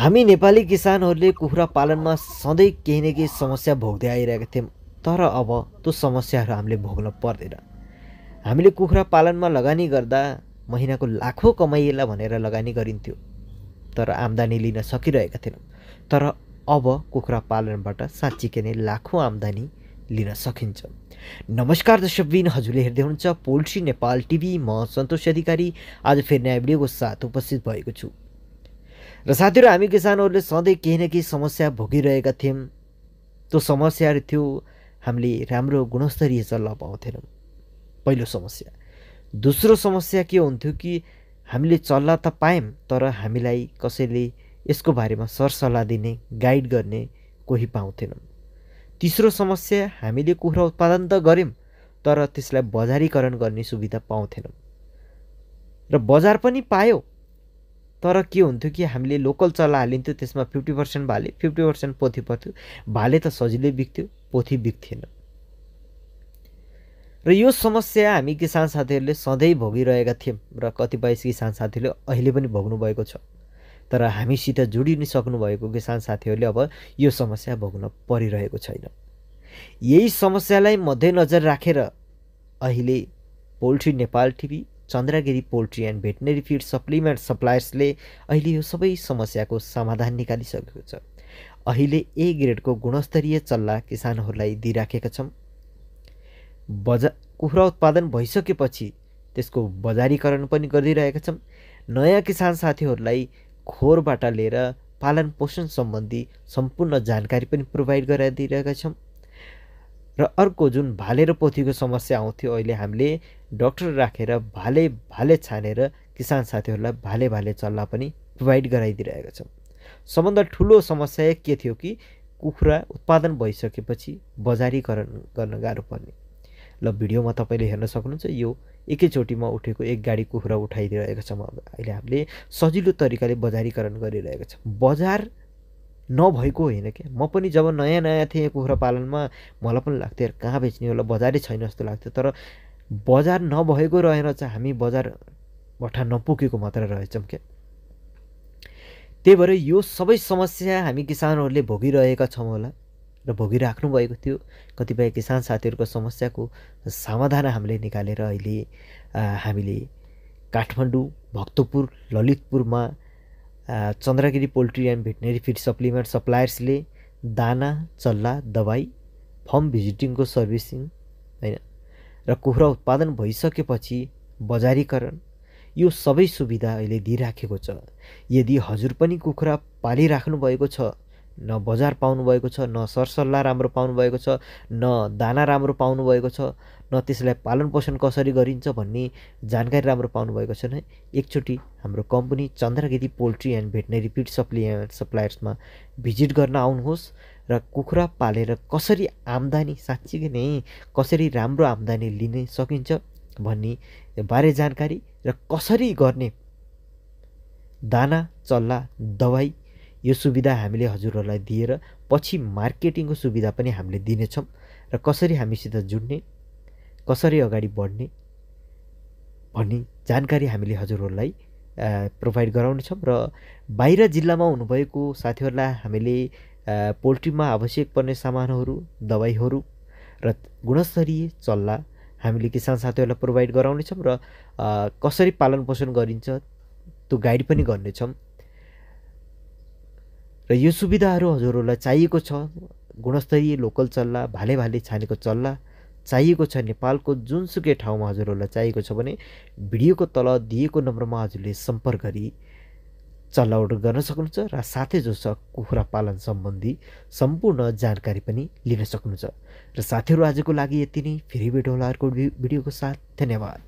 हामी नेपाली किसानहरूले कुखुरा पालनमा सधैँ केही न केही समस्या भोग्दै आइरहेका थियौँ तर अब त्यो समस्याहरू हामीले भोग्न पर्दैन हामीले कुखुरा पालनमा लगानी गर्दा महिनाको लाखौँ कमाइएला भनेर लगानी गरिन्थ्यो तर आम्दानी लिन सकिरहेका थिएनौँ तर अब कुखुरा पालनबाट साँच्चीकै नै लाखौँ आम्दानी लिन सकिन्छ नमस्कार दर्शकबिन हजुरले हेर्दै हुनुहुन्छ पोल्ट्री नेपाल टिभी म सन्तोष अधिकारी आज फेरि नयाँ भिडियोको साथ उपस्थित भएको छु र साथीहरू हामी किसानहरूले सधैँ केही न केही समस्या भोगिरहेका थियौँ त्यो समस्याहरू थियो हामीले राम्रो गुणस्तरीय चल्ला पाउँथेनौँ पहिलो समस्या दोस्रो समस्या के हुन्थ्यो कि हामीले चल्ला त पायौँ तर हामीलाई कसैले यसको बारेमा सरसल्लाह दिने गाइड गर्ने कोही पाउँथेनौँ तेस्रो समस्या हामीले कुखुरा उत्पादन त गऱ्यौँ तर त्यसलाई बजारीकरण गर्ने सुविधा पाउँथेनौँ र बजार पनि पायो तर के हुन्थ्यो कि हामीले लोकल चल्ला हालिन्थ्यो त्यसमा फिफ्टी पर्सेन्ट भाले फिफ्टी पर्सेन्ट पोथी पर्थ्यो भाले त सजिलै बिक्थ्यो पोथी बिक्थेन र यो समस्या हामी किसान साथीहरूले सधैँ भोगिरहेका थियौँ र कतिपय किसान साथीहरूले अहिले पनि भोग्नुभएको छ तर हामीसित जोडिन सक्नुभएको किसान साथीहरूले अब यो समस्या भोग्न परिरहेको छैन यही समस्यालाई मध्यनजर राखेर अहिले poultry Nepal TV Chandragiri poultry and veterinary feed supplement सप्लायर्सले अहिले यो सबै समस्याको समाधान निकालिसकेको छ अहिले ए ग्रेडको गुणस्तरीय चल्ला किसानहरूलाई दिइराखेका छौँ बजा कुखुरा उत्पादन भइसकेपछि त्यसको बजारीकरण पनि गरिदिइरहेका छौँ नयाँ किसान साथीहरूलाई खोरबाट लिएर पालन पोषण सम्बन्धी सम्पूर्ण जानकारी पनि प्रोभाइड गराइदिइरहेका छौँ र अर्को जुन भाले र पोथीको समस्या आउँथ्यो अहिले हामीले डक्टर राखेर रा, भाले भाले छानेर किसान साथीहरूलाई भाले भाले चल्ला पनि प्रोभाइड गराइदिइरहेका छौँ सबभन्दा ठुलो समस्या के थियो कि कुखुरा उत्पादन भइसकेपछि बजारीकरण गर्न गाह्रो पर्ने ल भिडियोमा तपाईँले हेर्न सक्नुहुन्छ यो एकैचोटिमा उठेको एक गाडी कुखुरा उठाइदिइरहेको छौँ अहिले हामीले सजिलो तरिकाले बजारीकरण गरिरहेको छौँ बजार नभएको होइन क्या म पनि जब नयाँ नयाँ थिएँ कुखुरा पालनमा मलाई पनि लाग्थ्यो कहाँ बेच्ने होला बजारै छैन जस्तो लाग्थ्यो तर बजार नभएको रहेन चाहिँ हामी बजारबाट नपुगेको मात्र रहेछौँ क्या त्यही भएर यो सबै समस्या हामी किसानहरूले भोगिरहेका छौँ होला र भएको थियो कतिपय किसान साथीहरूको समस्याको समाधान हामीले निकालेर अहिले हामीले काठमाडौँ भक्तपुर ललितपुरमा Chandragiri poultry and veterinary feed supplement सप्लायर्सले दाना चल्ला दबाई फर्म भिजिटिङको सर्भिसिङ होइन र कुखुरा उत्पादन भइसकेपछि बजारीकरण यो सबै सुविधा अहिले दिइराखेको छ यदि हजुर पनि कुखुरा पालिराख्नु भएको छ न बजार पाउनुभएको छ न सरसल्लाह राम्रो पाउनुभएको छ न दाना राम्रो पाउनुभएको छ न त्यसलाई पालन पोषण कसरी गरिन्छ भन्ने जानकारी राम्रो पाउनुभएको छैन एकचोटि हाम्रो company Chandragiri poultry and veterinary feed सप्लिया सप्लायर्समा भिजिट गर्न आउनुहोस् र कुखुरा पालेर कसरी आम्दानी साँच्चीकै नै कसरी राम्रो आम्दानी लिन सकिन्छ भन्ने बारे जानकारी र कसरी गर्ने दाना चल्ला दबाई यो सुविधा हामीले हजुरहरूलाई दिएर पछि मार्केटिङको सुविधा पनि हामीले दिनेछौँ र कसरी हामीसित जुड्ने कसरी अगाडि बढ्ने भन्ने जानकारी हामीले हजुरहरूलाई प्रोभाइड गराउनेछौँ र बाहिर जिल्लामा हुनुभएको साथीहरूलाई हामीले पोल्ट्रीमा आवश्यक पर्ने सामानहरू दबाईहरू र गुणस्तरीय चल्ला हामीले किसान साथीहरूलाई प्रोभाइड गराउनेछौँ र कसरी पालन पोषण गरिन्छ त्यो गाइड पनि गर्नेछौँ र यो सुविधाहरू हजुरहरूलाई चाहिएको छ गुणस्तरीय लोकल चल्ला भाले भाले छानेको चल्ला चाहिएको छ नेपालको जुनसुकै ठाउँमा हजुरहरूलाई चाहिएको छ भने भिडियोको तल दिएको नम्बरमा हजुरले सम्पर्क गरी चलाउट गर्न सक्नुहुन्छ र साथै जो छ कुखुरा पालन सम्बन्धी सम्पूर्ण जानकारी पनि लिन सक्नुहुन्छ र साथीहरू आजको लागि यति नै फेरि भेटौँला अर्को भिडियोको साथ धन्यवाद